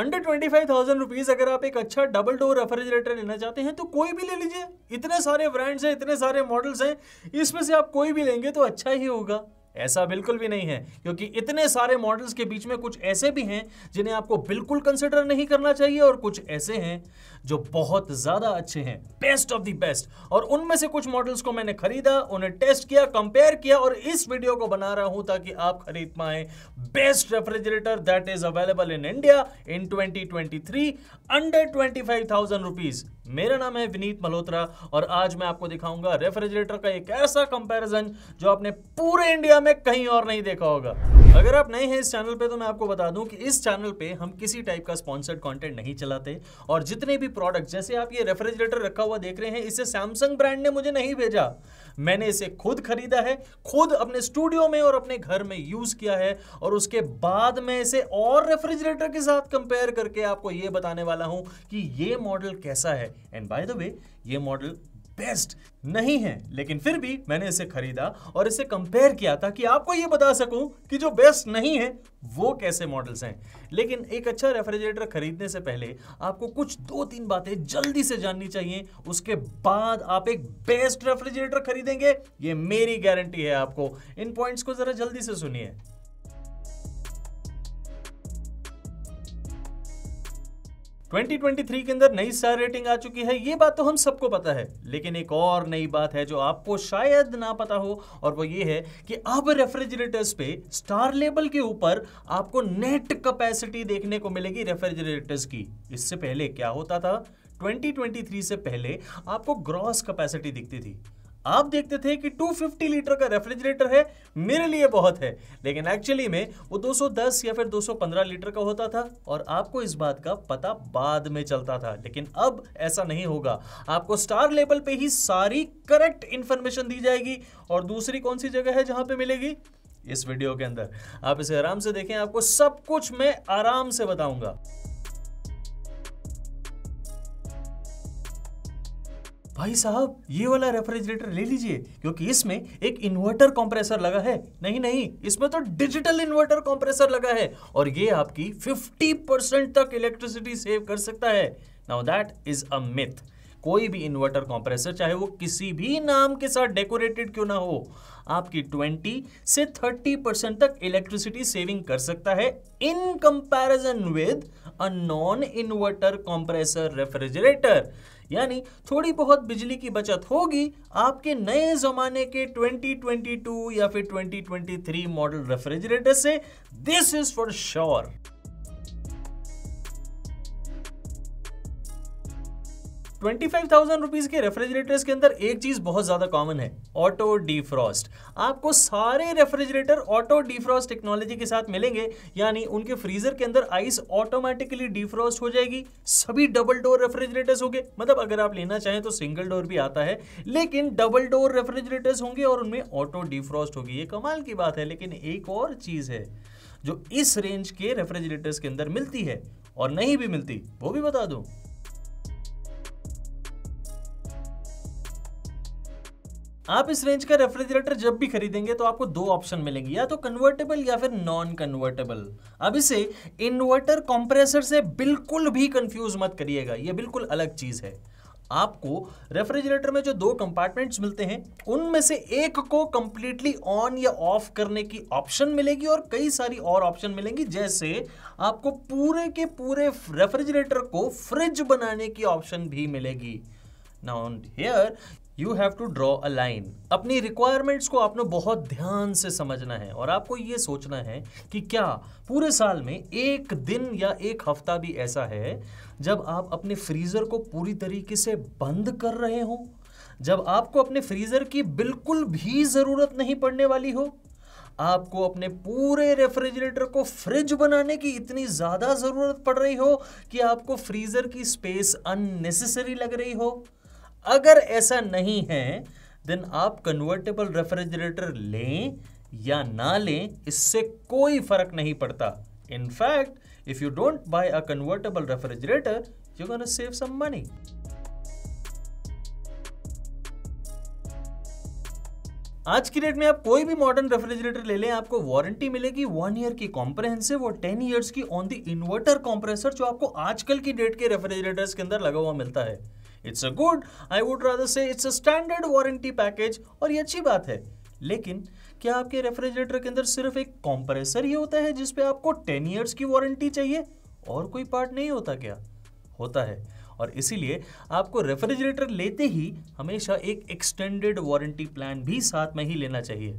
Under twenty five thousand rupees अगर आप एक अच्छा डबल डोर रेफ्रिजरेटर लेना चाहते हैं तो कोई भी ले लीजिए इतने सारे ब्रांड्स हैं इतने सारे मॉडल्स हैं इसमें से आप कोई भी लेंगे तो अच्छा ही होगा ऐसा बिल्कुल भी नहीं है क्योंकि इतने सारे मॉडल्स के बीच में कुछ ऐसे भी हैं जिन्हें आपको बिल्कुल कंसिडर नहीं करना चाहिए और कुछ ऐसे हैं जो बहुत ज़्यादा अच्छे हैं बेस्ट ऑफ द बेस्ट और उनमें से कुछ मॉडल्स को मैंने खरीदा उन्हें टेस्ट किया कंपेयर किया और इस वीडियो को बना रहा हूं ताकि आप खरीद पाए best refrigerator that is available in India in 2023 under 25000 rupees मेरा नाम है विनीत मल्होत्रा और आज मैं आपको दिखाऊंगा रेफ्रिजरेटर का एक ऐसा कंपैरिजन जो आपने पूरे इंडिया में कहीं और नहीं देखा होगा अगर आप नए हैं इस चैनल पे तो मैं आपको बता दूं कि इस चैनल पे हम किसी टाइप का स्पॉन्सर्ड कंटेंट नहीं चलाते और जितने भी प्रोडक्ट जैसे आप ये रेफ्रिजरेटर रखा हुआ देख रहे हैं इसे सैमसंग ब्रांड ने मुझे नहीं भेजा मैंने इसे खुद खरीदा है खुद अपने स्टूडियो में और अपने घर में यूज किया है और उसके बाद मैं इसे और रेफ्रिजरेटर के साथ कंपेयर करके आपको ये बताने वाला हूं कि ये मॉडल कैसा है एंड बाय द वे ये मॉडल बेस्ट नहीं है लेकिन फिर भी मैंने इसे खरीदा और इसे कंपेयर किया था कि आपको यह बता सकूं कि जो बेस्ट नहीं है वो कैसे मॉडल्स हैं लेकिन एक अच्छा रेफ्रिजरेटर खरीदने से पहले आपको कुछ दो तीन बातें जल्दी से जाननी चाहिए उसके बाद आप एक बेस्ट रेफ्रिजरेटर खरीदेंगे ये मेरी गारंटी है आपको इन पॉइंट्स को जरा जल्दी से सुनिए 2023 के अंदर नई स्टार रेटिंग आ चुकी है ये बात तो हम सबको पता है लेकिन एक और नई बात है जो आपको शायद ना पता हो और वो ये है कि अब रेफ्रिजरेटर्स पे स्टार लेबल के ऊपर आपको नेट कैपेसिटी देखने को मिलेगी रेफ्रिजरेटर्स की इससे पहले क्या होता था 2023 से पहले आपको ग्रॉस कैपेसिटी दिखती थी आप देखते थे कि 250 लीटर का रेफ्रिजरेटर है मेरे लिए बहुत है लेकिन एक्चुअली में वो 210 या फिर 215 लीटर का होता था और आपको इस बात का पता बाद में चलता था लेकिन अब ऐसा नहीं होगा आपको स्टार लेवल पे ही सारी करेक्ट इंफॉर्मेशन दी जाएगी और दूसरी कौन सी जगह है जहां पे मिलेगी इस वीडियो के अंदर आप इसे आराम से देखें आपको सब कुछ मैं आराम से बताऊंगा भाई साहब ये वाला रेफ्रिजरेटर ले लीजिए क्योंकि इसमें एक इन्वर्टर कंप्रेसर लगा है नहीं नहीं इसमें तो डिजिटल इन्वर्टर कंप्रेसर लगा है और ये आपकी 50 परसेंट तक इलेक्ट्रिसिटी सेव कर सकता है now that is a myth कोई भी इन्वर्टर कंप्रेसर चाहे वो किसी भी नाम के साथ डेकोरेटेड क्यों ना हो आपकी 20 से 30 परसेंट तक इलेक्ट्रिसिटी सेविंग कर सकता है in comparison with a non inverter compressor refrigerator यानी थोड़ी बहुत बिजली की बचत होगी आपके नए ज़माने के 2022 या फिर 2023 मॉडल रेफ्रिजरेटर से this is for sure twenty five thousand rupees के रेफ्रिजरेटर्स के अंदर एक चीज़ बहुत ज़्यादा कॉमन है ऑटो डिफ्रॉस्ट आपको सारे रेफ्रिजरेटर ऑटो डिफ्रॉस्ट टेक्नोलॉजी के साथ मिलेंगे यानी उनके फ्रीजर के अंदर आइस ऑटोमेटिकली डिफ्रॉस्ट हो जाएगी सभी डबल डोर रेफ्रिजरेटर्स होंगे मतलब अगर आप लेना चाहें तो सिंगल डोर भी आता है लेकिन डबल डोर रेफ्रिजरेटर्स होंगे और उनमें ऑटो डिफ्रॉस्ट होगी ये कमाल की बात है लेकिन एक और चीज़ है जो इस रेंज के रेफ्रिजरेटर्स के अंदर मिलती है और नहीं भी मिलती वो भी बता दूं आप इस रेंज का रेफ्रिजरेटर जब भी खरीदेंगे तो आपको दो ऑप्शन मिलेंगे या तो कन्वर्टेबल या फिर नॉन कन्वर्टेबल अब इसे इन्वर्टर कॉम्प्रेसर से बिल्कुल भी कंफ्यूज मत करिएगा ये बिल्कुल अलग चीज़ है आपको रेफ्रिजरेटर में जो दो कंपार्टमेंट्स मिलते हैं उनमें से एक को कंप्लीटली ऑन या ऑफ करने की ऑप्शन मिलेगी और कई सारी और ऑप्शन मिलेंगी जैसे आपको पूरे के पूरे रेफ्रिजरेटर को फ्रिज बनाने की ऑप्शन भी मिलेगी now here you have to draw a line अपनी रिक्वायरमेंट्स को आपने बहुत ध्यान से समझना है और आपको ये सोचना है कि क्या पूरे साल में एक दिन या एक हफ्ता भी ऐसा है जब आप अपने फ्रीज़र को पूरी तरीके से बंद कर रहे हो जब आपको अपने फ्रीज़र की बिल्कुल भी ज़रूरत नहीं पड़ने वाली हो आपको अपने पूरे रेफ्रिजरेटर को फ्रिज बनाने की इतनी ज़्यादा ज़रूरत पड़ रही हो कि आपको फ्रीज़र की स्पेस अननेसेसरी लग रही हो अगर ऐसा नहीं है देन आप कन्वर्टेबल रेफ्रिजरेटर लें या ना लें इससे कोई फर्क नहीं पड़ता in fact if you don't buy a convertible refrigerator you can save some money आज की डेट में आप कोई भी मॉडर्न रेफ्रिजरेटर ले लें आपको वारंटी मिलेगी वन ईयर की कॉम्प्रेहेंसिव और टेन ईयर्स की ऑन द इन्वर्टर कॉम्प्रेसर जो आपको आजकल की डेट के रेफ्रिजरेटर्स के अंदर लगा हुआ मिलता है it's a good I would rather say it's a standard warranty package और ये अच्छी बात है लेकिन क्या आपके रेफ्रिजरेटर के अंदर सिर्फ एक कॉम्प्रेसर ही होता है जिसपे आपको टेन ईयर्स की वारंटी चाहिए और कोई पार्ट नहीं होता क्या होता है और इसीलिए आपको रेफ्रिजरेटर लेते ही हमेशा एक एक्सटेंडेड वारंटी प्लान भी साथ में ही लेना चाहिए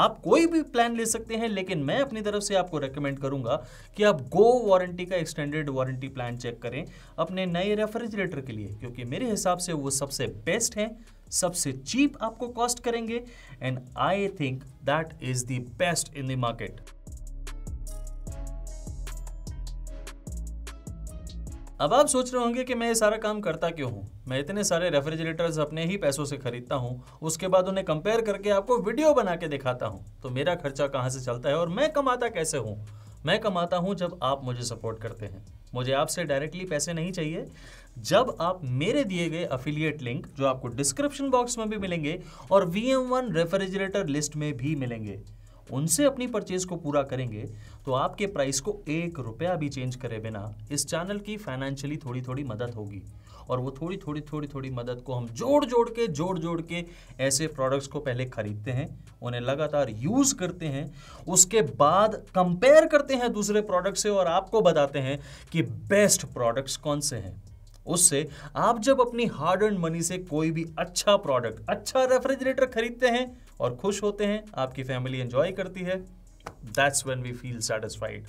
आप कोई भी प्लान ले सकते हैं लेकिन मैं अपनी तरफ से आपको रेकमेंड करूंगा कि आप गो वारंटी का एक्सटेंडेड वारंटी प्लान चेक करें अपने नए रेफ्रिजरेटर के लिए क्योंकि मेरे हिसाब से वो सबसे बेस्ट है सबसे चीप आपको कॉस्ट करेंगे and I think that is the best in the market अब आप सोच रहे होंगे कि मैं ये सारा काम करता क्यों हूँ मैं इतने सारे रेफ्रिजरेटर्स अपने ही पैसों से खरीदता हूँ उसके बाद उन्हें कंपेयर करके आपको वीडियो बना के दिखाता हूँ तो मेरा खर्चा कहाँ से चलता है और मैं कमाता कैसे हूँ मैं कमाता हूँ जब आप मुझे सपोर्ट करते हैं मुझे आपसे डायरेक्टली पैसे नहीं चाहिए जब आप मेरे दिए गए अफिलिएट लिंक जो आपको डिस्क्रिप्शन बॉक्स में भी मिलेंगे और V M one refrigerator list में भी मिलेंगे उनसे अपनी परचेज को पूरा करेंगे तो आपके प्राइस को एक रुपया भी चेंज करे बिना इस चैनल की फाइनेंशियली थोड़ी थोड़ी मदद होगी और वो थोड़ी थोड़ी थोड़ी थोड़ी मदद को हम जोड़ जोड़ के जोड़ जोड़ के ऐसे प्रोडक्ट्स को पहले खरीदते हैं उन्हें लगातार यूज़ करते हैं उसके बाद कंपेयर करते हैं दूसरे प्रोडक्ट से और आपको बताते हैं कि बेस्ट प्रोडक्ट्स कौन से हैं उससे आप जब अपनी हार्ड एंड मनी से कोई भी अच्छा प्रोडक्ट अच्छा रेफ्रिजरेटर खरीदते हैं और खुश होते हैं आपकी फैमिली एंजॉय करती है that's when we feel satisfied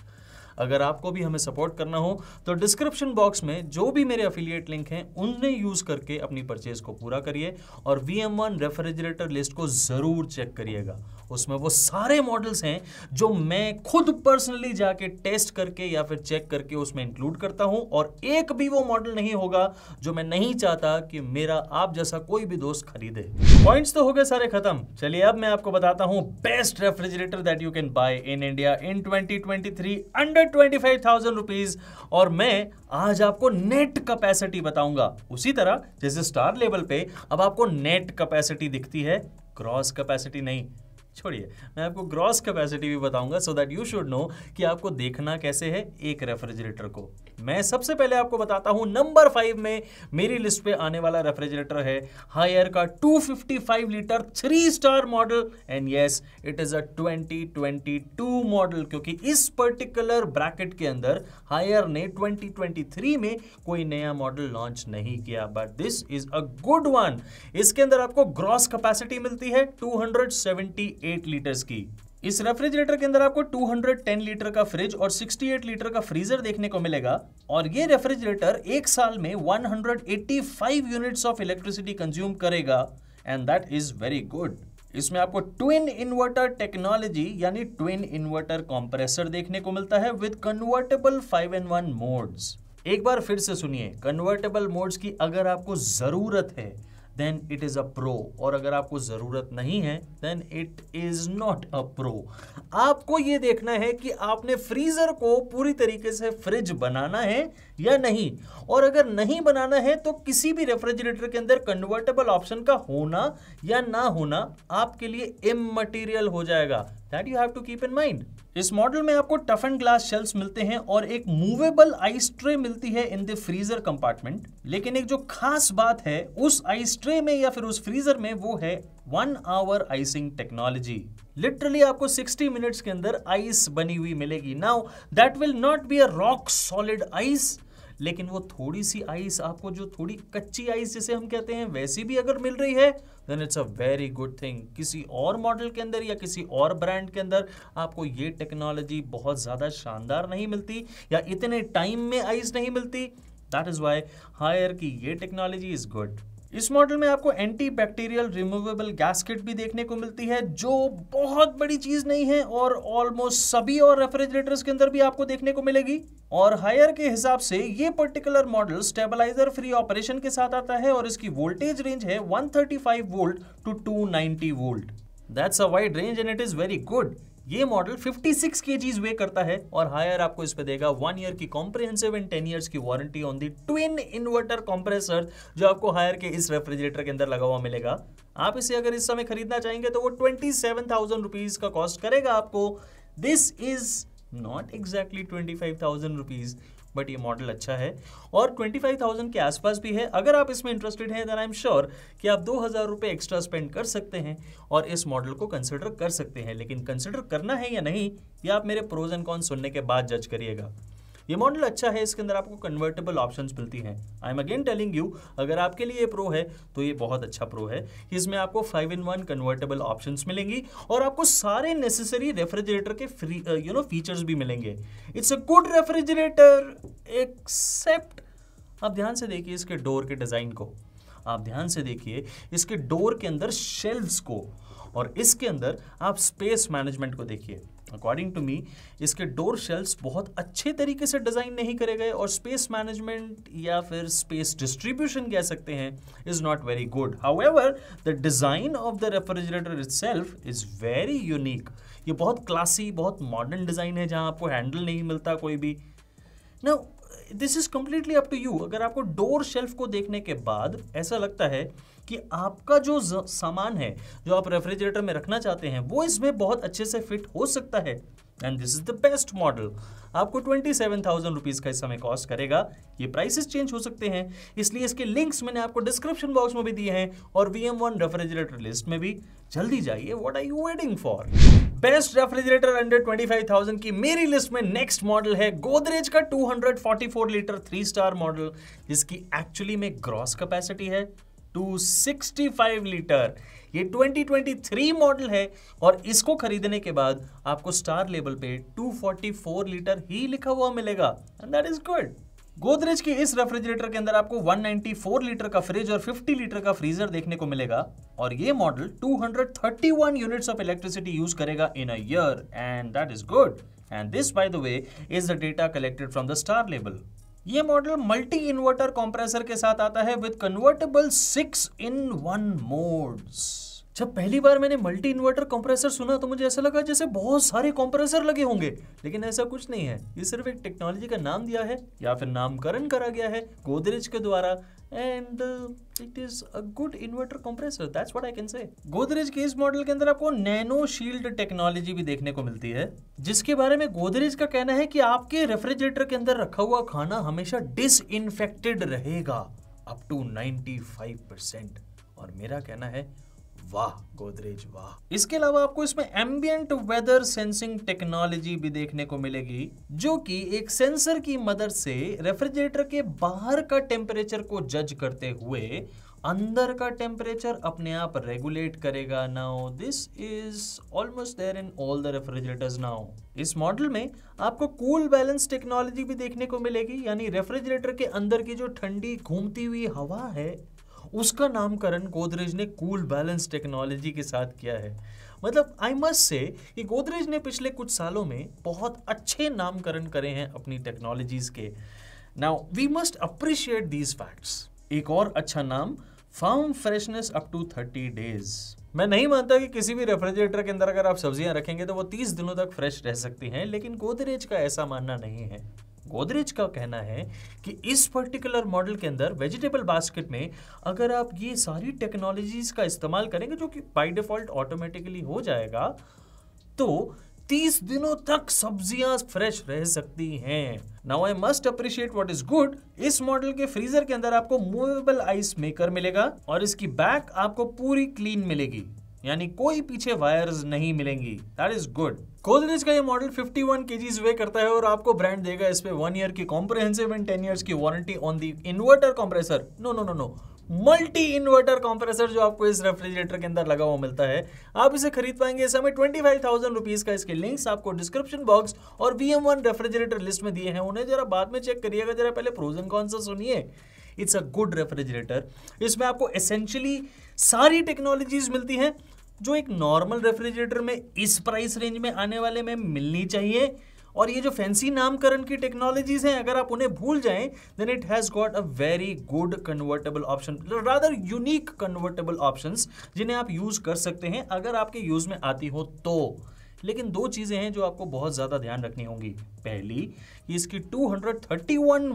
अगर आपको भी हमें सपोर्ट करना हो तो डिस्क्रिप्शन बॉक्स में जो भी मेरे अफिलियट लिंक हैं उनने यूज़ करके अपनी परचेज को पूरा करिए और V M one refrigerator list को ज़रूर चेक करिएगा उसमें वो सारे मॉडल्स हैं जो मैं खुद पर्सनली जाके टेस्ट करके या फिर चेक करके उसमें इंक्लूड करता हूं और एक भी वो मॉडल नहीं होगा जो मैं नहीं चाहता कि मेरा आप जैसा कोई भी दोस्त खरीदे पॉइंट्स तो हो गए सारे खत्म चलिए अब मैं आपको बताता हूं best refrigerator that you can buy in India in 2023 under hundred twenty five thousand rupees और मैं आज आपको नेट कैपेसिटी बताऊंगा उसी तरह जैसे स्टार लेवल पे अब आपको नेट कैपेसिटी दिखती है क्रॉस कैपेसिटी नहीं छोड़िए मैं आपको ग्रॉस कैपेसिटी भी बताऊंगा so that you should know कि आपको देखना कैसे है एक रेफ्रिजरेटर को मैं सबसे पहले आपको बताता हूं नंबर फाइव में मेरी लिस्ट पे आने वाला रेफ्रिजरेटर है हायर का 255 litre three star model and yes it is a 2022 model क्योंकि इस पर्टिकुलर ब्रैकेट के अंदर हायर ने 2023 में कोई नया मॉडल लॉन्च नहीं किया but this is a good one इसके अंदर आपको ग्रॉस कैपेसिटी मिलती है टू एट लीटर्स की इस रेफ्रिजरेटर के अंदर आपको 210 लीटर का फ्रिज और 68 लीटर का फ्रीजर देखने को मिलेगा और ये रेफ्रिजरेटर एक साल में 185 यूनिट्स ऑफ इलेक्ट्रिसिटी कंज्यूम करेगा and that is very good इसमें आपको ट्विन इन्वर्टर टेक्नोलॉजी यानी ट्विन इन्वर्टर कॉम्प्रेसर देखने को मिलता है with convertible five in one modes एक बार फिर से सुनिए कन्वर्टेबल मोड्स की अगर आपको जरूरत है then it is a pro और अगर आपको ज़रूरत नहीं है then it is not a pro आपको ये देखना है कि आपने फ्रीज़र को पूरी तरीके से फ्रिज बनाना है या नहीं और अगर नहीं बनाना है तो किसी भी रेफ्रिजरेटर के अंदर कन्वर्टेबल ऑप्शन का होना या ना होना आपके लिए एम मटीरियल हो जाएगा that you have to keep in mind इस मॉडल में आपको टफ एंड ग्लास शेल्स मिलते हैं और एक मूवेबल आइस ट्रे मिलती है इन द फ्रीजर कंपार्टमेंट लेकिन एक जो खास बात है उस आइस ट्रे में या फिर उस फ्रीजर में वो है one hour icing technology literally आपको 60 मिनट्स के अंदर आइस बनी हुई मिलेगी now that will not be a rock solid ice लेकिन वो थोड़ी सी आइस आपको जो थोड़ी कच्ची आइस जिसे हम कहते हैं वैसी भी अगर मिल रही है then it's a very good thing किसी और मॉडल के अंदर या किसी और ब्रांड के अंदर आपको ये टेक्नोलॉजी बहुत ज़्यादा शानदार नहीं मिलती या इतने टाइम में आइस नहीं मिलती दैट इज़ वाई हायर की ये टेक्नोलॉजी इज़ गुड इस मॉडल में आपको एंटी बैक्टीरियल रिमूवेबल गैसकेट भी देखने को मिलती है जो बहुत बड़ी चीज़ नहीं है और ऑलमोस्ट सभी और रेफ्रिजरेटर्स के अंदर भी आपको देखने को मिलेगी और हायर के हिसाब से ये particular model stabiliser free operation के साथ आता है और इसकी वोल्टेज रेंज है 135 volt to 290 volt that's a wide range and it is very good ये मॉडल 56 सिक्स के जीज वे करता है और हायर आपको इस पे देगा वन ईयर की कॉम्प्रिहेंसिव एंड टेन ईयर्स की warranty on the twin inverter compressor जो आपको हायर के इस रेफ्रिजरेटर के अंदर लगा हुआ मिलेगा आप इसे अगर इस समय खरीदना चाहेंगे तो वो ट्वेंटी सेवन थाउजेंड रुपीज का कॉस्ट करेगा आपको this is not exactly twenty five thousand rupees but ये मॉडल अच्छा है और 25,000 के आसपास भी है अगर आप इसमें इंटरेस्टेड हैं देन आई एम श्योर कि आप दो हज़ार रुपये एक्स्ट्रा स्पेंड कर सकते हैं और इस मॉडल को कंसिडर कर सकते हैं लेकिन कंसिडर करना है या नहीं ये आप मेरे प्रोज एंड कॉन सुनने के बाद जज करिएगा ये मॉडल अच्छा है इसके अंदर आपको कन्वर्टेबल ऑप्शन मिलती हैं I am again telling you अगर आपके लिए प्रो है तो ये बहुत अच्छा प्रो है इसमें आपको five in one convertible option मिलेंगी और आपको सारे नेसेसरी रेफ्रिजरेटर के फ्री यू नो फीचर्स भी मिलेंगे it's a good refrigerator except आप ध्यान से देखिए इसके डोर के डिज़ाइन को आप ध्यान से देखिए इसके डोर के अंदर शेल्व्स को और इसके अंदर आप स्पेस मैनेजमेंट को देखिए अकॉर्डिंग टू मी इसके डोर शेल्स बहुत अच्छे तरीके से डिज़ाइन नहीं करे गए और स्पेस मैनेजमेंट या फिर स्पेस डिस्ट्रीब्यूशन कह सकते हैं is not very good however the design of the refrigerator self is very unique ये बहुत क्लासी बहुत मॉडर्न डिज़ाइन है जहाँ आपको हैंडल नहीं मिलता कोई भी ना this is completely up to you अगर आपको डोर शेल्फ को देखने के बाद ऐसा लगता है कि आपका जो सामान है जो आप रेफ्रिजरेटर में रखना चाहते हैं वो इसमें बहुत अच्छे से फिट हो सकता है and this is the best model आपको ट्वेंटी सेवन थाउजेंड रुपीज़ का इस समय कॉस्ट करेगा ये प्राइसेस चेंज हो सकते हैं इसलिए इसके लिंक्स मैंने आपको डिस्क्रिप्शन बॉक्स में भी दिए हैं और V M one refrigerator list में भी जल्दी जाइए what are you waiting for best refrigerator under thousand की मेरी लिस्ट में नेक्स्ट मॉडल है गोदरेज का two hundred forty four litre three star model जिसकी एक्चुअली में ग्रॉस कैपेसिटी है टू सिक्सटी फाइव लीटर ये 2023 मॉडल है और इसको खरीदने के बाद आपको स्टार लेबल पे 244 लीटर ही लिखा हुआ मिलेगा and that is good Godrej के इस रेफ्रिजरेटर के अंदर आपको 194 लीटर का फ्रिज और 50 लीटर का फ्रीजर देखने को मिलेगा और ये model 231 units of electricity use करेगा in a year and that is good and this by the way is the data collected from the star label ये मॉडल मल्टी इन्वर्टर कंप्रेसर के साथ आता है with convertible six in one modes जब पहली बार मैंने multi inverter compressor सुना तो मुझे ऐसा लगा जैसे बहुत सारे कंप्रेसर लगे होंगे लेकिन ऐसा कुछ नहीं है ये सिर्फ एक टेक्नोलॉजी का नाम दिया है या फिर नामकरण करा गया है गोदरेज के द्वारा and it is a good inverter compressor that's what I can say Godrej के इस मॉडल के अंदर आपको नैनो शील्ड टेक्नोलॉजी भी देखने को मिलती है जिसके बारे में गोदरेज का कहना है कि आपके रेफ्रिजरेटर के अंदर रखा हुआ खाना हमेशा डिस रहेगा अप टू 95 और मेरा कहना है वाह गोदरेज वाह इसके अलावा आपको इसमें एम्बियंट वेदर सेंसिंग टेक्नोलॉजी भी देखने को मिलेगी जो कि एक सेंसर की मदद से रेफ्रिजरेटर के बाहर का टेम्परेचर को जज करते हुए अंदर का टेम्परेचर अपने आप रेगुलेट करेगा now this is almost there in all the refrigerators now इस मॉडल में आपको कूल बैलेंस टेक्नोलॉजी भी देखने को मिलेगी यानी रेफ्रिजरेटर के अंदर की जो ठंडी घूमती हुई हवा है उसका नामकरण गोदरेज ने कूल बैलेंस टेक्नोलॉजी के साथ किया है मतलब आई मस्ट से कि गोदरेज ने पिछले कुछ सालों में बहुत अच्छे नामकरण करे हैं अपनी टेक्नोलॉजीज के now we must appreciate these facts एक और अच्छा नाम farm freshness up to thirty days मैं नहीं मानता कि किसी भी रेफ्रिजरेटर के अंदर अगर आप सब्जियां रखेंगे तो वो तीस दिनों तक फ्रेश रह सकती हैं लेकिन गोदरेज का ऐसा मानना नहीं है गोदरेज का कहना है कि इस पर्टिकुलर मॉडल के अंदर वेजिटेबल बास्केट में अगर आप ये सारी टेक्नोलॉजीज का इस्तेमाल करेंगे जो कि बाय डिफॉल्ट ऑटोमेटिकली हो जाएगा तो 30 दिनों तक सब्जियां फ्रेश रह सकती हैं now I must appreciate what is good इस मॉडल के फ्रीजर के अंदर आपको मूवेबल आइस मेकर मिलेगा और इसकी बैक आपको पूरी क्लीन मिलेगी यानी कोई पीछे वायर्स नहीं मिलेंगी दैट इज गुड गोदरेज का ये मॉडल 51 वन वे करता है और आपको ब्रांड देगा इस पे वन ईयर की कॉम्प्रेहेंसिव एंड टेन ईयर की warranty on the inverter compressor no no no no multi inverter compressor जो आपको इस रेफ्रिजरेटर के अंदर लगा हुआ मिलता है आप इसे खरीद पाएंगे इस समय ट्वेंटी फाइव थाउजेंड रुपीज का इसके लिंक्स आपको डिस्क्रिप्शन बॉक्स और V M one refrigerator list में दिए हैं उन्हें जरा बाद में चेक करिएगा जरा पहले प्रोजन कौन सा सुनिए इट्स अ गुड रेफ्रिजरेटर इसमें आपको एसेंशियली सारी टेक्नोलॉजीज मिलती हैं जो एक नॉर्मल रेफ्रिजरेटर में इस प्राइस रेंज में आने वाले में मिलनी चाहिए और ये जो फैंसी नामकरण की टेक्नोलॉजीज हैं अगर आप उन्हें भूल जाएं then it has got a very good convertible option rather unique convertible options जिन्हें आप यूज़ कर सकते हैं अगर आपके यूज़ में आती हो तो लेकिन दो चीज़ें हैं जो आपको बहुत ज़्यादा ध्यान रखनी होंगी पहली कि इसकी 231 वन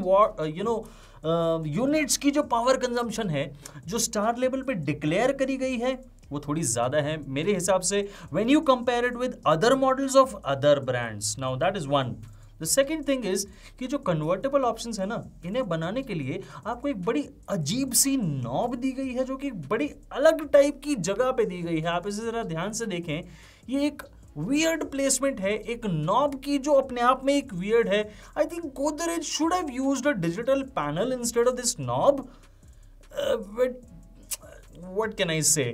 यू नो यूनिट्स की जो पावर कंजम्पशन है जो स्टार लेवल पे डिक्लेयर करी गई है वो थोड़ी ज़्यादा है मेरे हिसाब से when you compare it with other models of other brands now that is one the second thing is कि जो कन्वर्टेबल ऑप्शन है ना इन्हें बनाने के लिए आपको एक बड़ी अजीब सी नॉब दी गई है जो कि बड़ी अलग टाइप की जगह पे दी गई है आप इसे ज़रा ध्यान से देखें ये एक वियर्ड प्लेसमेंट है एक नॉब की जो अपने आप में एक वियर्ड है I think Godrej should have used a digital panel instead of this knob but what can I say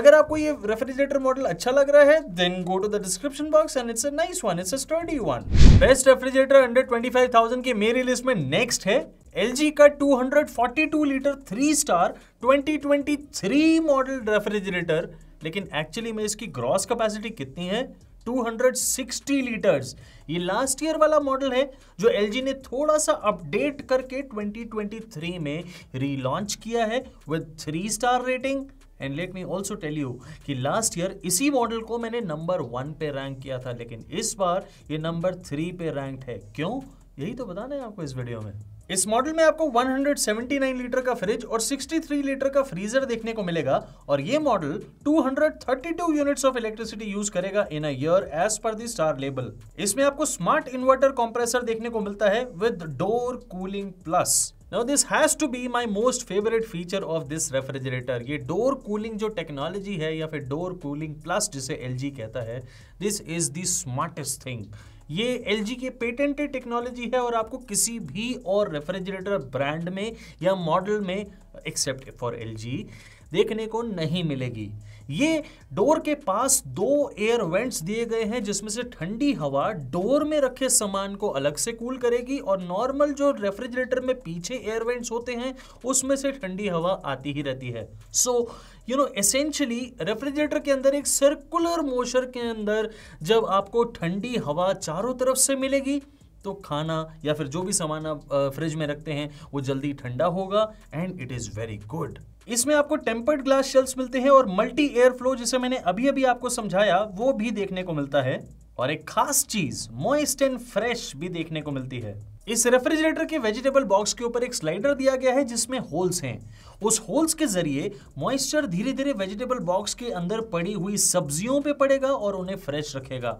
अगर आपको ये रेफ्रिजरेटर मॉडल अच्छा लग रहा है then go to the description box and it's a nice one it's a sturdy one best refrigerator under 25,000 के मेरी लिस्ट में नेक्स्ट है एल का 242 litre three star 2023 model refrigerator लेकिन एक्चुअली में इसकी ग्रॉस कैपेसिटी कितनी है 260 लीटर्स ये लास्ट ईयर वाला मॉडल है जो एल ने थोड़ा सा अपडेट करके 2023 में रीलॉन्च किया है with three star rating and let me also tell you कि लास्ट ईयर इसी मॉडल को मैंने नंबर वन पे रैंक किया था लेकिन इस बार ये नंबर थ्री पे रैंक है क्यों यही तो बताना है आपको इस वीडियो में इस मॉडल में आपको 179 लीटर का फ्रिज और 63 लीटर का फ्रीजर देखने को मिलेगा और ये model 232 units of electricity use करेगा in a year as per the star label इसमें आपको स्मार्ट इन्वर्टर कंप्रेसर देखने को मिलता है with door cooling plus Now this has to be my most favorite feature of this refrigerator. ये door cooling जो technology है या फिर door cooling plus जिसे LG कहता है this is the smartest thing. ये एल की पेटेंटेड टेक्नोलॉजी है और आपको किसी भी और रेफ्रिजरेटर ब्रांड में या मॉडल में एक्सेप्ट फॉर एल देखने को नहीं मिलेगी ये डोर के पास दो एयर वेंट्स दिए गए हैं जिसमें से ठंडी हवा डोर में रखे सामान को अलग से कूल करेगी और नॉर्मल जो रेफ्रिजरेटर में पीछे एयर वेंट्स होते हैं उसमें से ठंडी हवा आती ही रहती है so you know essentially refrigerator के अंदर एक सर्कुलर मोशन के अंदर जब आपको ठंडी हवा चारों तरफ से मिलेगी तो खाना या फिर जो भी सामान आप फ्रिज में रखते हैं वो जल्दी ठंडा होगा and it is very good इसमें आपको टेम्पर्ड ग्लास शेल्स मिलते हैं और मल्टी एयर फ्लो जिसे मैंने अभी अभी आपको समझाया वो भी देखने को मिलता है और एक खास चीज मॉइस्ट एंड फ्रेश भी देखने को मिलती है इस रेफ्रिजरेटर के वेजिटेबल बॉक्स के ऊपर एक स्लाइडर दिया गया है जिसमें होल्स हैं उस होल्स के जरिए मॉइस्चर धीरे धीरे वेजिटेबल बॉक्स के अंदर पड़ी हुई सब्जियों पे पड़ेगा और उन्हें फ्रेश रखेगा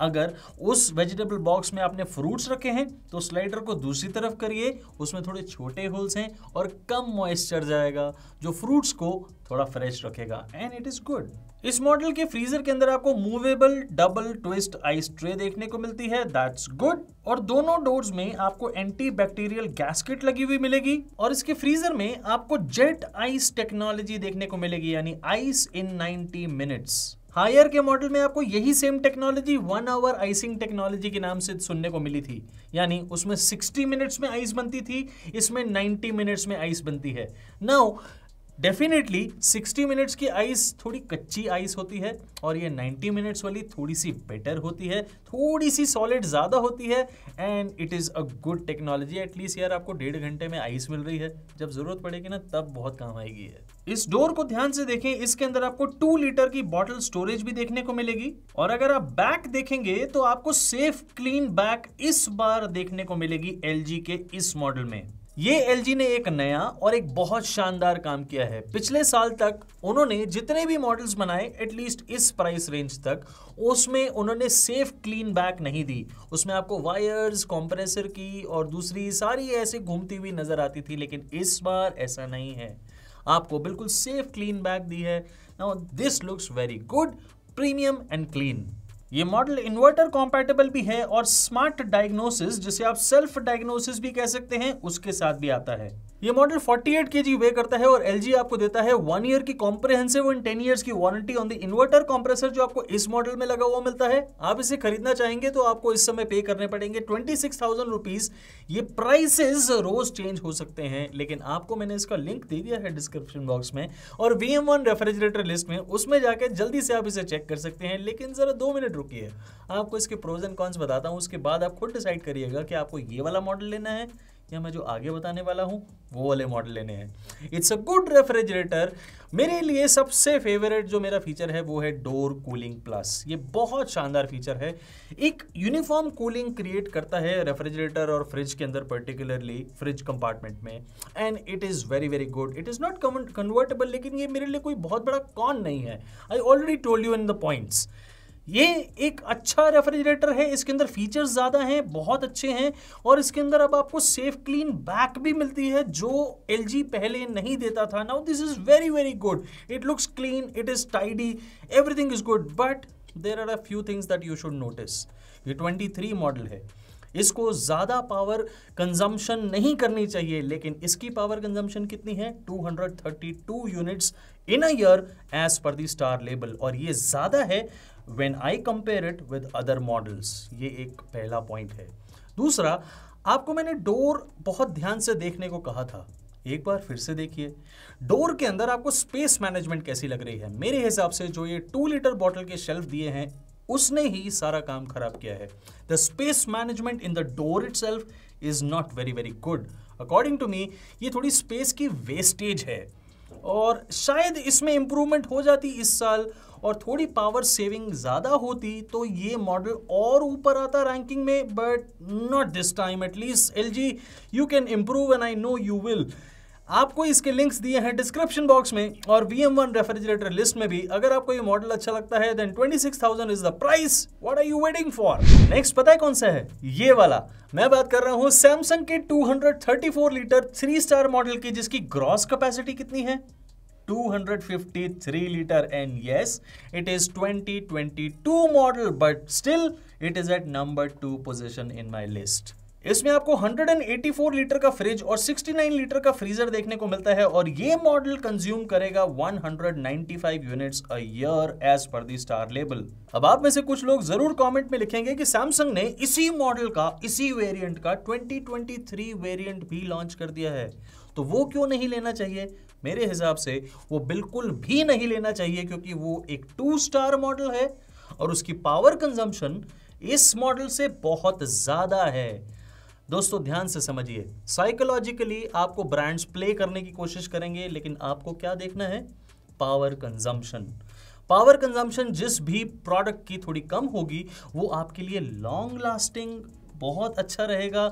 अगर उस वेजिटेबल बॉक्स में आपने फ्रूट्स रखे हैं तो स्लाइडर को दूसरी तरफ करिए उसमें थोड़े छोटे होल्स हैं और कम मॉइस्चर जाएगा जो फ्रूट्स को थोड़ा फ्रेश रखेगा एंड इट इज़ गुड इस मॉडल के फ्रीजर के अंदर आपको movable double twist ice tray देखने को मिलती है दैट्स गुड और दोनों डोर्स में आपको एंटी बैक्टीरियल गैसकेट लगी हुई मिलेगी और इसके फ्रीजर में आपको जेट आइस टेक्नोलॉजी देखने को मिलेगी यानी आइस इन 90 मिनट्स हायर के मॉडल में आपको यही same technology one hour icing technology के नाम से सुनने को मिली थी यानी उसमें 60 मिनट्स में आइस बनती थी इसमें 90 मिनट्स में आइस बनती है नाउ डेफिनेटली 60 मिनट्स की आइस थोड़ी कच्ची आइस होती है और ये 90 मिनट्स वाली थोड़ी सी बेटर होती है थोड़ी सी सॉलिड ज़्यादा होती है and it is a good technology at least यार आपको डेढ़ घंटे में आइस मिल रही है जब ज़रूरत पड़ेगी ना तब बहुत काम आएगी है इस डोर को ध्यान से देखें इसके अंदर आपको टू लीटर की बॉटल स्टोरेज भी देखने को मिलेगी और अगर आप बैक देखेंगे तो आपको सेफ क्लीन बैक इस बार देखने को मिलेगी एल के इस मॉडल में ये एल ने एक नया और एक बहुत शानदार काम किया है पिछले साल तक उन्होंने जितने भी मॉडल्स बनाए एटलीस्ट इस प्राइस रेंज तक उसमें उन्होंने सेफ क्लीन बैक नहीं दी उसमें आपको वायर्स कॉम्प्रेसर की और दूसरी सारी ऐसे घूमती हुई नज़र आती थी लेकिन इस बार ऐसा नहीं है आपको बिल्कुल सेफ क्लीन बैक दी है this looks very good premium and clean ये मॉडल इन्वर्टर कॉम्पैटेबल भी है और स्मार्ट डायग्नोसिस जिसे आप सेल्फ डायग्नोसिस भी कह सकते हैं उसके साथ भी आता है ये मॉडल 48 जी वे करता है और जी आपको देता है वन ईयर की कॉम्प्रेहेंसिव एंड टेन ईयर्स की warranty on the inverter compressor जो आपको इस मॉडल में लगा हुआ मिलता है आप इसे खरीदना चाहेंगे तो आपको इस समय पे करने पड़ेंगे ट्वेंटी सिक्स थाउजेंड रुपीज ये प्राइसेस रोज चेंज हो सकते हैं लेकिन आपको मैंने इसका लिंक दे दिया है डिस्क्रिप्शन बॉक्स में और V M one refrigerator list में उसमें जाकर जल्दी से आप इसे चेक कर सकते हैं लेकिन जरा दो मिनट रुकी आपको इसके प्रोज एंड कॉन्स बताता हूँ उसके बाद आप खुद डिसाइड करिएगा कि आपको ये वाला मॉडल लेना है या मैं जो आगे बताने वाला हूँ वो वाले मॉडल लेने हैं इट्स अ गुड रेफ्रिजरेटर मेरे लिए सबसे फेवरेट जो मेरा फीचर है वो है डोर कूलिंग प्लस ये बहुत शानदार फीचर है एक यूनिफॉर्म कूलिंग क्रिएट करता है रेफ्रिजरेटर और फ्रिज के अंदर पर्टिकुलरली फ्रिज कंपार्टमेंट में and it is very very good it is not convertible लेकिन ये मेरे लिए कोई बहुत बड़ा कॉन नहीं है I already told you in the points ये एक अच्छा रेफ्रिजरेटर है इसके अंदर फीचर्स ज़्यादा हैं बहुत अच्छे हैं और इसके अंदर अब आपको सेफ क्लीन बैक भी मिलती है जो एल पहले नहीं देता था now this is very very good it looks clean it is tidy everything is good but there are a few things that you should notice ये 23 मॉडल है इसको ज़्यादा पावर कंजम्पशन नहीं करनी चाहिए लेकिन इसकी पावर कंजम्पशन कितनी है 232 units in a year as per the star label और ये ज़्यादा है when I compare it with other models ये एक पहला पॉइंट है दूसरा आपको मैंने डोर बहुत ध्यान से देखने को कहा था एक बार फिर से देखिए डोर के अंदर आपको स्पेस मैनेजमेंट कैसी लग रही है मेरे हिसाब से जो ये टू लीटर बॉटल के शेल्फ दिए हैं उसने ही सारा काम खराब किया है the space management in the door itself is not very very good according to me ये थोड़ी स्पेस की वेस्टेज है और शायद इसमें इम्प्रूवमेंट हो जाती इस साल और थोड़ी पावर सेविंग ज़्यादा होती तो ये मॉडल और ऊपर आता रैंकिंग में but not this time at least L G you can improve and I know you will आपको इसके लिंक्स दिए हैं डिस्क्रिप्शन बॉक्स में और V M one refrigerator list में भी अगर आपको ये मॉडल अच्छा लगता है then 26,000 is the price what are you waiting for next पता है कौन सा है ये वाला मैं बात कर रहा हूँ सैमसंग के 234 लीटर थ्री स्टार मॉडल की जिसकी ग्रॉस कैपेसिटी कितनी है 253 litre and yes it is 2022 model but still it is at number two position in my list इसमें आपको 184 लीटर का फ्रिज और 69 लीटर का फ्रीजर देखने को मिलता है और ये मॉडल कंज्यूम करेगा 195 units a year as per the star label अब आप में से कुछ लोग जरूर कमेंट में लिखेंगे कि सैमसंग ने इसी मॉडल का इसी वेरिएंट का 2023 वेरिएंट भी लॉन्च कर दिया है तो वो क्यों नहीं लेना चाहिए मेरे हिसाब से वो बिल्कुल भी नहीं लेना चाहिए क्योंकि वो एक टू स्टार मॉडल है और उसकी पावर कंजम्पशन इस मॉडल से बहुत ज़्यादा है दोस्तों ध्यान से समझिए साइकोलॉजिकली आपको ब्रांड्स प्ले करने की कोशिश करेंगे लेकिन आपको क्या देखना है पावर कंजम्पशन पावर कंजम्पशन जिस भी प्रोडक्ट की थोड़ी कम होगी वो आपके लिए लॉन्ग लास्टिंग बहुत अच्छा रहेगा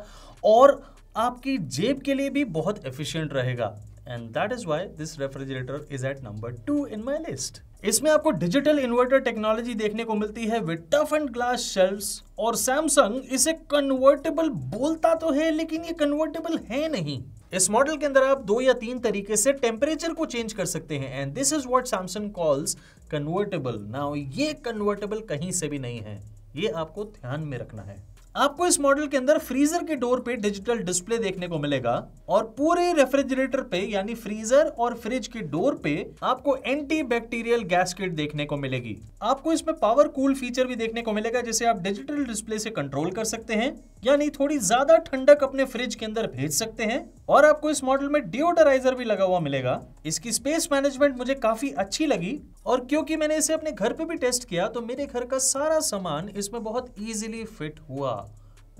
और आपकी जेब के लिए भी बहुत एफिशिएंट रहेगा and that is why this refrigerator is at number two in my list इसमें आपको डिजिटल इन्वर्टर टेक्नोलॉजी देखने को मिलती है with tough and glass shelves और सैमसंग इसे कन्वर्टेबल बोलता तो है लेकिन ये कन्वर्टेबल है नहीं इस मॉडल के अंदर आप दो या तीन तरीके से टेम्परेचर को चेंज कर सकते हैं and this is what Samsung calls convertible now ये कन्वर्टेबल कहीं से भी नहीं है ये आपको ध्यान में रखना है आपको इस मॉडल के अंदर फ्रीजर के डोर पे डिजिटल डिस्प्ले देखने को मिलेगा और पूरे रेफ्रिजरेटर पे यानी फ्रीजर और फ्रिज के डोर पे आपको एंटी बैक्टीरियल गैस किट देखने को मिलेगी आपको इसमें पावर कूल फीचर भी देखने को मिलेगा जिसे आप डिजिटल डिस्प्ले से कंट्रोल कर सकते हैं यानी थोड़ी ज्यादा ठंडक अपने फ्रिज के अंदर भेज सकते हैं और आपको इस मॉडल में डिओडराइजर भी लगा हुआ मिलेगा इसकी स्पेस मैनेजमेंट मुझे काफी अच्छी लगी और क्योंकि मैंने इसे अपने घर पे भी टेस्ट किया तो मेरे घर का सारा सामान इसमें बहुत इजीली फिट हुआ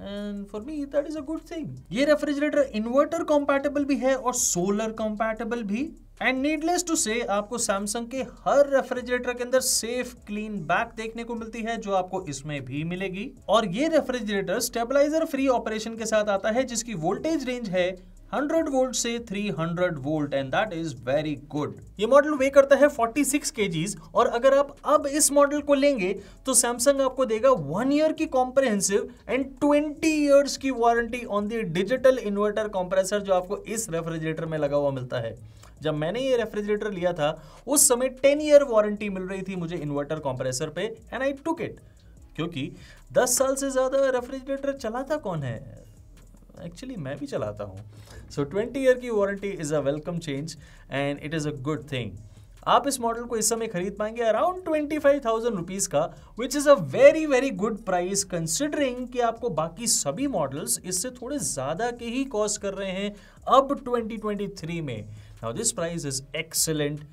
and for me that is a good thing ये रेफ्रिजरेटर इन्वर्टर कॉम्पैटेबल भी है और सोलर कॉम्पैटेबल भी एंड नीडलेस टू से आपको सैमसंग के हर रेफ्रिजरेटर के अंदर सेफ क्लीन बैक देखने को मिलती है जो आपको इसमें भी मिलेगी और ये रेफ्रिजरेटर स्टेबलाइजर फ्री ऑपरेशन के साथ आता है जिसकी वोल्टेज रेंज है हंड्रेड वोल्ट से three hundred volt and that is very good ये मॉडल वे करता है फोर्टी सिक्स के और अगर आप अब इस मॉडल को लेंगे तो सैमसंग आपको देगा वन ईयर की कॉम्प्रेहेंसिव एंड ट्वेंटी ईयर्स की warranty on the digital inverter compressor जो आपको इस रेफ्रिजरेटर में लगा हुआ मिलता है जब मैंने ये रेफ्रिजरेटर लिया था उस समय टेन ईयर वारंटी मिल रही थी मुझे इन्वर्टर कॉम्प्रेसर पे एंड आई टुक इट क्योंकि दस साल से ज़्यादा रेफ्रिजरेटर चलाता कौन है एक्चुअली मैं भी चलाता हूँ सो ट्वेंटी ईयर की warranty is a welcome change and it is a good thing आप इस मॉडल को इस समय खरीद पाएंगे around twenty five thousand rupees का which is a very very good price considering कि आपको बाकी सभी मॉडल्स इससे थोड़े ज़्यादा के ही कॉस्ट कर रहे हैं अब ट्वेंटी ट्वेंटी थ्री में now this price is excellent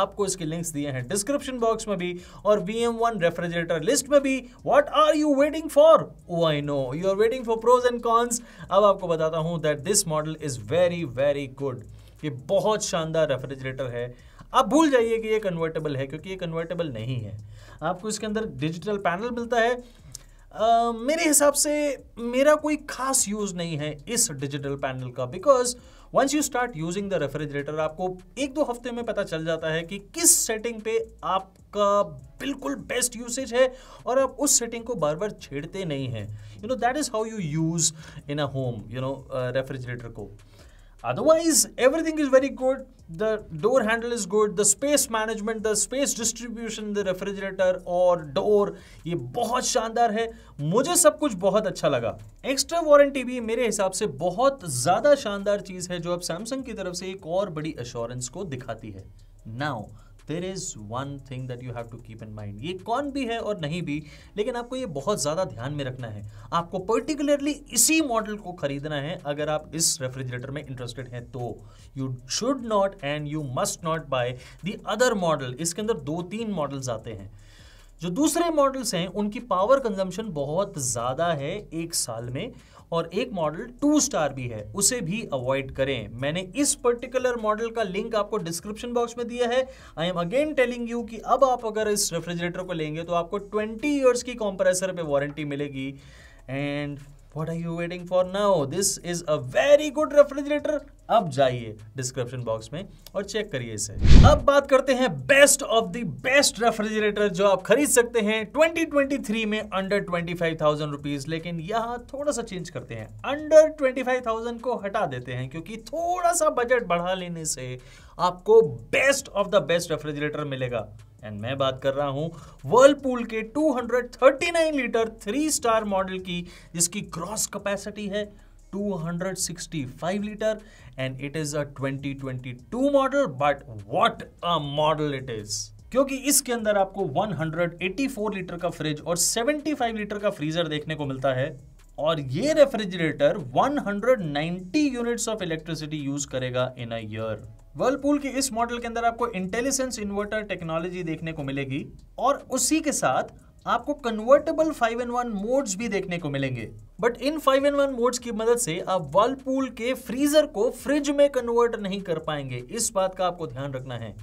आपको इसके लिंक्स दिए हैं डिस्क्रिप्शन बॉक्स में भी और V M one refrigerator list में भी what are you waiting for oh I know you are waiting for pros and cons अब आपको बताता हूँ that this model is very very good ये बहुत शानदार रेफ्रिजरेटर है आप भूल जाइए कि ये कन्वर्टेबल है क्योंकि ये कन्वर्टेबल नहीं है आपको इसके अंदर डिजिटल पैनल मिलता है मेरे हिसाब से मेरा कोई खास यूज़ नहीं है इस डिजिटल पैनल का because once you start using the refrigerator आपको एक दो हफ्ते में पता चल जाता है कि किस सेटिंग पे आपका बिल्कुल बेस्ट यूसेज है और आप उस सेटिंग को बार बार छेड़ते नहीं हैं you know that is how you use in a home you know refrigerator को otherwise everything is very good the door handle is good the space management the space distribution the refrigerator और door ये बहुत शानदार है मुझे सब कुछ बहुत अच्छा लगा एक्स्ट्रा वारंटी भी मेरे हिसाब से बहुत ज़्यादा शानदार चीज़ है जो अब सैमसंग की तरफ से एक और बड़ी एश्योरेंस को दिखाती है now there is one thing that you have to keep in mind ये कौन भी है और नहीं भी लेकिन आपको ये बहुत ज़्यादा ध्यान में रखना है आपको पर्टिकुलरली इसी मॉडल को ख़रीदना है अगर आप इस रेफ्रिजरेटर में इंटरेस्टेड हैं तो you should not and you must not buy the other model इसके अंदर दो तीन मॉडल्स आते हैं जो दूसरे मॉडल्स हैं उनकी पावर कंजम्पशन बहुत ज़्यादा है एक साल में और एक मॉडल टू स्टार भी है उसे भी अवॉइड करें मैंने इस पर्टिकुलर मॉडल का लिंक आपको डिस्क्रिप्शन बॉक्स में दिया है I am again telling you कि अब आप अगर इस रेफ्रिजरेटर को लेंगे तो आपको ट्वेंटी ईयर्स की कॉम्प्रेसर पे वारंटी मिलेगी and what are you waiting for now this is a very good refrigerator अब जाइए डिस्क्रिप्शन बॉक्स में और चेक करिए इसे अब बात करते हैं best of the best refrigerator जो आप खरीद सकते हैं 2023 में अंडर 25,000 रुपीस लेकिन यहां थोड़ा सा चेंज करते हैं अंडर 25,000 को हटा देते हैं क्योंकि थोड़ा सा बजट बढ़ा लेने से आपको best of the best refrigerator मिलेगा एंड मैं बात कर रहा हूं वर्लपूल के 239 लीटर थ्री स्टार मॉडल की जिसकी क्रॉस कैपेसिटी है 265 litre and it is a 2022 model but what a model it is क्योंकि इसके अंदर आपको 184 लीटर का फ्रिज और 75 लीटर का फ्रीजर देखने को मिलता है और ये refrigerator 190 units of electricity use करेगा इन अ ईयर वर्लपूल के इस मॉडल के अंदर आपको इंटेलिजेंस इन्वर्टर टेक्नोलॉजी देखने को मिलेगी और उसी के साथ आपको convertible five in one modes भी देखने को मिलेंगे but in five in one modes की मदद से आप वर्लपूल के फ्रीजर को फ्रिज में कन्वर्ट नहीं कर पाएंगे इस बात का आपको ध्यान रखना है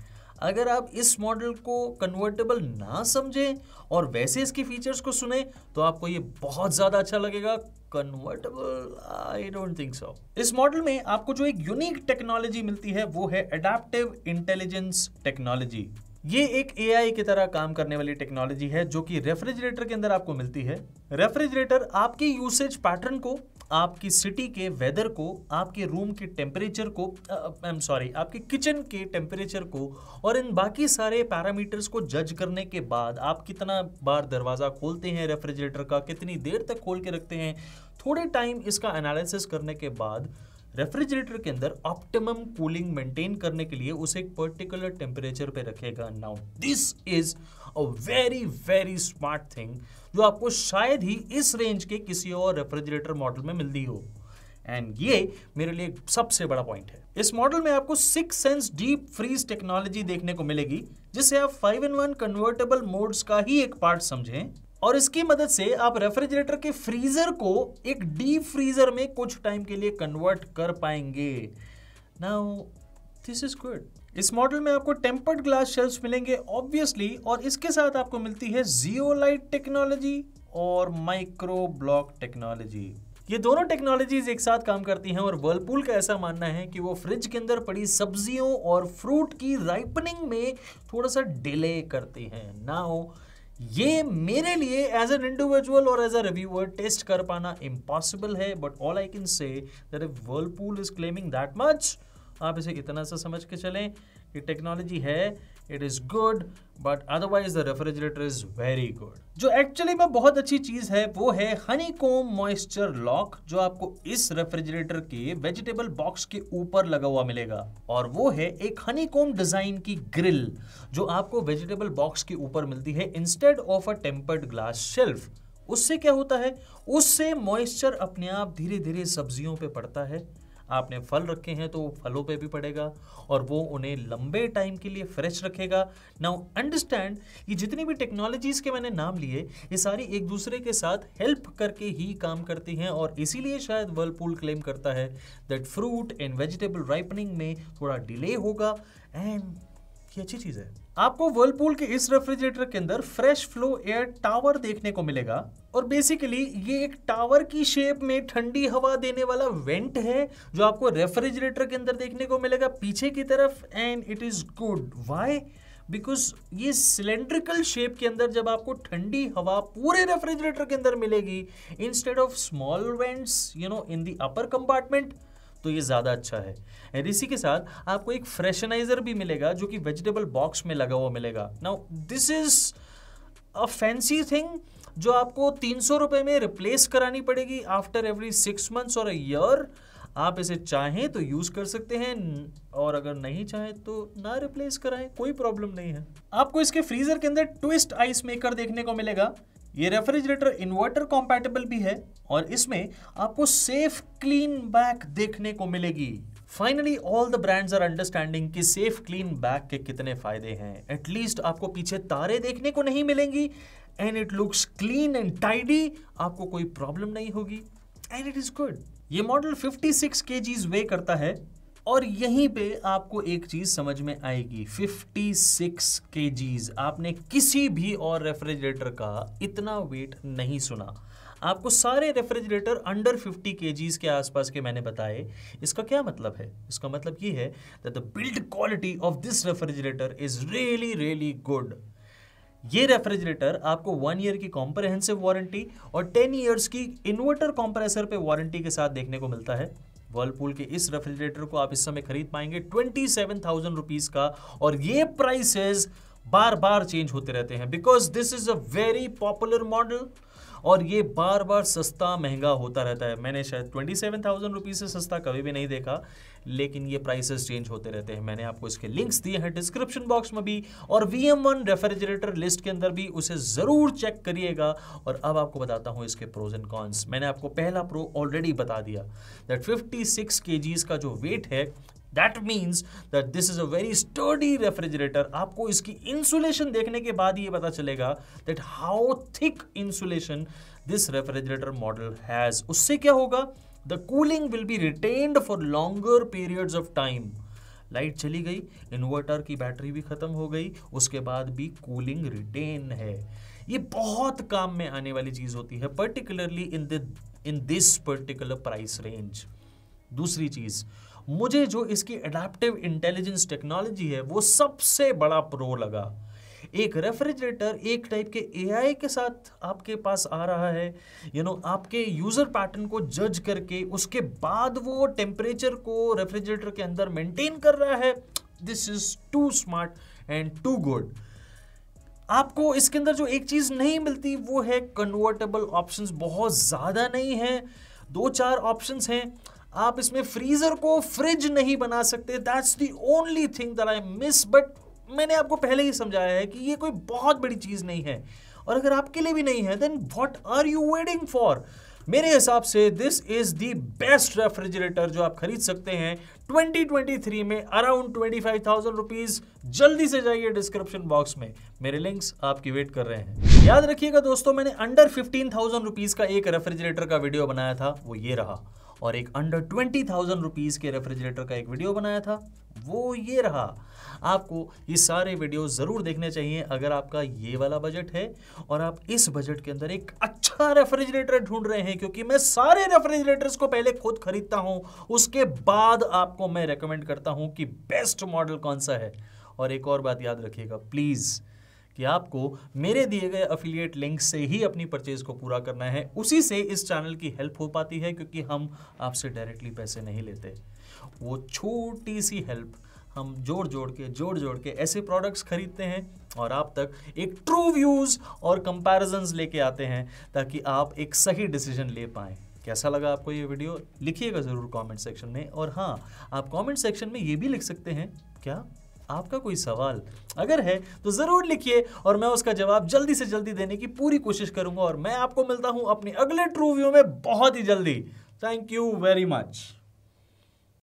अगर आप इस मॉडल को कन्वर्टेबल ना समझें और वैसे इसकी फीचर्स को सुने तो आपको ये बहुत ज़्यादा अच्छा लगेगा convertible I don't think so इस मॉडल में आपको जो एक यूनिक टेक्नोलॉजी मिलती है वो है अडेप्टिव इंटेलिजेंस टेक्नोलॉजी ये एक ए की तरह काम करने वाली टेक्नोलॉजी है जो कि रेफ्रिजरेटर के अंदर आपको मिलती है रेफ्रिजरेटर आपके यूसेज पैटर्न को आपकी सिटी के वेदर को आपके रूम के टेम्परेचर को आई एम सॉरी आपके किचन के टेम्परेचर को और इन बाकी सारे पैरामीटर्स को जज करने के बाद आप कितना बार दरवाज़ा खोलते हैं रेफ्रिजरेटर का कितनी देर तक खोल के रखते हैं थोड़े टाइम इसका एनालिसिस करने के बाद रेफ्रिजरेटर के अंदर ऑप्टिमम कूलिंग मेंटेन करने के लिए उसे एक पर्टिकुलर टेम्परेचर पे रखेगा now this is a very very smart thing जो आपको शायद ही इस रेंज के किसी और रेफ्रिजरेटर मॉडल में मिलती हो एंड ये मेरे लिए सबसे बड़ा पॉइंट है इस मॉडल में आपको six sense deep freeze technology देखने को मिलेगी जिसे आप five in one convertible modes का ही एक पार्ट समझें और इसकी मदद से आप रेफ्रिजरेटर के फ्रीजर को एक डीप फ्रीजर में कुछ टाइम के लिए कन्वर्ट कर पाएंगे नाउ दिस इज गुड इस मॉडल में आपको टेम्पर्ड ग्लास शेल्फ मिलेंगे ऑब्वियसली और इसके साथ आपको मिलती है लाइट टेक्नोलॉजी और माइक्रो ब्लॉक टेक्नोलॉजी ये दोनों टेक्नोलॉजीज एक साथ काम करती हैं और वर्लपूल का ऐसा मानना है कि वो फ्रिज के अंदर पड़ी सब्जियों और फ्रूट की राइपनिंग में थोड़ा सा डिले करती हैं ना हो ये मेरे लिए एज एन इंडिविजुअल और एज अ रिव्यूअर टेस्ट कर पाना इम्पॉसिबल है but all I can say that if Whirlpool is claiming that much आप इसे इतना सा समझ के चलें कि टेक्नोलॉजी है it is good but otherwise the refrigerator is very good जो एक्चुअली में बहुत अच्छी चीज़ है वो है हनी कोम मॉइस्चर लॉक जो आपको इस रेफ्रिजरेटर के वेजिटेबल बॉक्स के ऊपर लगा हुआ मिलेगा और वो है एक हनी कोम डिज़ाइन की ग्रिल जो आपको वेजिटेबल बॉक्स के ऊपर मिलती है instead of a tempered glass shelf उससे क्या होता है उससे मॉइस्चर अपने आप धीरे धीरे सब्जियों पे पड़ता है आपने फल रखे हैं तो वो फलों पे भी पड़ेगा और वो उन्हें लंबे टाइम के लिए फ्रेश रखेगा नाउ अंडरस्टैंड ये जितनी भी टेक्नोलॉजीज के मैंने नाम लिए ये सारी एक दूसरे के साथ हेल्प करके ही काम करती हैं और इसीलिए शायद वर्लपूल क्लेम करता है that fruit and vegetable ripening में थोड़ा डिले होगा एंड ये अच्छी चीज़ है आपको वर्लपूल के इस रेफ्रिजरेटर के अंदर फ्रेश फ्लो एयर टावर देखने को मिलेगा और बेसिकली ये एक टावर की शेप में ठंडी हवा देने वाला वेंट है जो आपको रेफ्रिजरेटर के अंदर देखने को मिलेगा पीछे की तरफ and it is good why because ये सिलेंड्रिकल शेप के अंदर जब आपको ठंडी हवा पूरे रेफ्रिजरेटर के अंदर मिलेगी instead of small vents you know in the upper compartment तो ये ज़्यादा अच्छा है एंड इसी के साथ आपको एक फ्रेशनाइज़र भी मिलेगा जो कि वेजिटेबल बॉक्स में लगा हुआ मिलेगा now this is a fancy thing जो आपको तीन सौ रुपये में रिप्लेस करानी पड़ेगी आफ्टर एवरी सिक्स मंथ्स और ईयर आप इसे चाहें तो यूज़ कर सकते हैं और अगर नहीं चाहें तो ना रिप्लेस कराएं कोई प्रॉब्लम नहीं है आपको इसके फ्रीज़र के अंदर ट्विस्ट आइस मेकर देखने को मिलेगा ये रेफ्रिजरेटर इन्वर्टर कॉम्पैटेबल भी है और इसमें आपको सेफ क्लीन बैक देखने को मिलेगी finally all the brands are understanding कि सेफ क्लीन बैक के कितने फायदे हैं एटलीस्ट आपको पीछे तारे देखने को नहीं मिलेंगी and it looks clean and tidy आपको कोई प्रॉब्लम नहीं होगी एंड इट इज़ गुड ये मॉडल 56 सिक्स के वे करता है और यहीं पे आपको एक चीज़ समझ में आएगी 56 सिक्स के जीज आपने किसी भी और रेफ्रिजरेटर का इतना वेट नहीं सुना आपको सारे रेफ्रिजरेटर अंडर 50 के के आसपास के मैंने बताए इसका क्या मतलब है इसका मतलब ये है that the build quality of this refrigerator is really really good ये रेफ्रिजरेटर आपको वन ईयर की कॉम्प्रहेंसिव वारंटी और टेन ईयर्स की इन्वर्टर कॉम्प्रेसर पे वारंटी के साथ देखने को मिलता है वर्लपूल के इस रेफ्रिजरेटर को आप इस समय खरीद पाएंगे ट्वेंटी सेवन थाउजेंड रुपीज का और ये प्राइसेस बार बार चेंज होते रहते हैं because this is a very popular model और ये बार बार सस्ता महंगा होता रहता है मैंने शायद ट्वेंटी सेवन थाउजेंड रुपीज़ से सस्ता कभी भी नहीं देखा लेकिन ये प्राइसेस चेंज होते रहते हैं मैंने आपको इसके लिंक्स दिए हैं डिस्क्रिप्शन बॉक्स में भी और V M one refrigerator list के अंदर भी उसे ज़रूर चेक करिएगा और अब आपको बताता हूँ इसके प्रोज एंड कॉन्स मैंने आपको पहला प्रो ऑलरेडी बता दिया दैट फिफ्टी सिक्स का जो वेट है that means that this is a very sturdy refrigerator आपको इसकी इंसुलेशन देखने के बाद ये पता चलेगा that how thick insulation this refrigerator model has उससे क्या होगा the cooling will be retained for longer periods of time light चली गई इन्वर्टर की बैटरी भी ख़त्म हो गई उसके बाद भी कूलिंग रिटेन है ये बहुत काम में आने वाली चीज़ होती है particularly in the in this particular price range दूसरी चीज़ मुझे जो इसकी एडाप्टिव इंटेलिजेंस टेक्नोलॉजी है वो सबसे बड़ा प्रो लगा एक रेफ्रिजरेटर एक टाइप के एआई के साथ आपके पास आ रहा है यू you नो know, आपके यूज़र पैटर्न को जज करके उसके बाद वो टेम्परेचर को रेफ्रिजरेटर के अंदर मेंटेन कर रहा है this is too smart and too good आपको इसके अंदर जो एक चीज़ नहीं मिलती वो है कन्वर्टेबल ऑप्शंस बहुत ज़्यादा नहीं है दो चार ऑप्शंस हैं आप इसमें फ्रीजर को फ्रिज नहीं बना सकते that's the only thing that I miss but मैंने आपको पहले ही समझाया है कि ये कोई बहुत बड़ी चीज़ नहीं है और अगर आपके लिए भी नहीं है then what are you waiting for मेरे हिसाब से this is the best refrigerator जो आप खरीद सकते हैं 2023 में अराउंड 25,000 रुपीस जल्दी से जाइए डिस्क्रिप्शन बॉक्स में मेरे लिंक्स आपकी वेट कर रहे हैं याद रखिएगा दोस्तों मैंने अंडर 15,000 रुपीस का एक रेफ्रिजरेटर का वीडियो बनाया था वो ये रहा और एक अंडर ट्वेंटी थाउजेंड रुपीज़ के रेफ्रिजरेटर का एक वीडियो बनाया था वो ये रहा आपको ये सारे वीडियो ज़रूर देखने चाहिए अगर आपका ये वाला बजट है और आप इस बजट के अंदर एक अच्छा रेफ्रिजरेटर ढूंढ रहे हैं क्योंकि मैं सारे रेफ्रिजरेटर्स को पहले खुद खरीदता हूं उसके बाद आपको मैं रिकमेंड करता हूं कि बेस्ट मॉडल कौन सा है और एक और बात याद रखिएगा प्लीज़ कि आपको मेरे दिए गए अफिलिएट लिंक से ही अपनी परचेज को पूरा करना है उसी से इस चैनल की हेल्प हो पाती है क्योंकि हम आपसे डायरेक्टली पैसे नहीं लेते वो छोटी सी हेल्प हम जोड़ जोड़ के जोड़ जोड़ के ऐसे प्रोडक्ट्स खरीदते हैं और आप तक एक ट्रू व्यूज़ और कंपैरिजंस लेके आते हैं ताकि आप एक सही डिसीजन ले पाएँ कैसा लगा आपको ये वीडियो लिखिएगा ज़रूर कमेंट सेक्शन में और हाँ आप कमेंट सेक्शन में ये भी लिख सकते हैं क्या आपका कोई सवाल अगर है तो ज़रूर लिखिए और मैं उसका जवाब जल्दी से जल्दी देने की पूरी कोशिश करूंगा और मैं आपको मिलता हूं अपने अगले ट्रू व्यू में बहुत ही जल्दी थैंक यू वेरी मच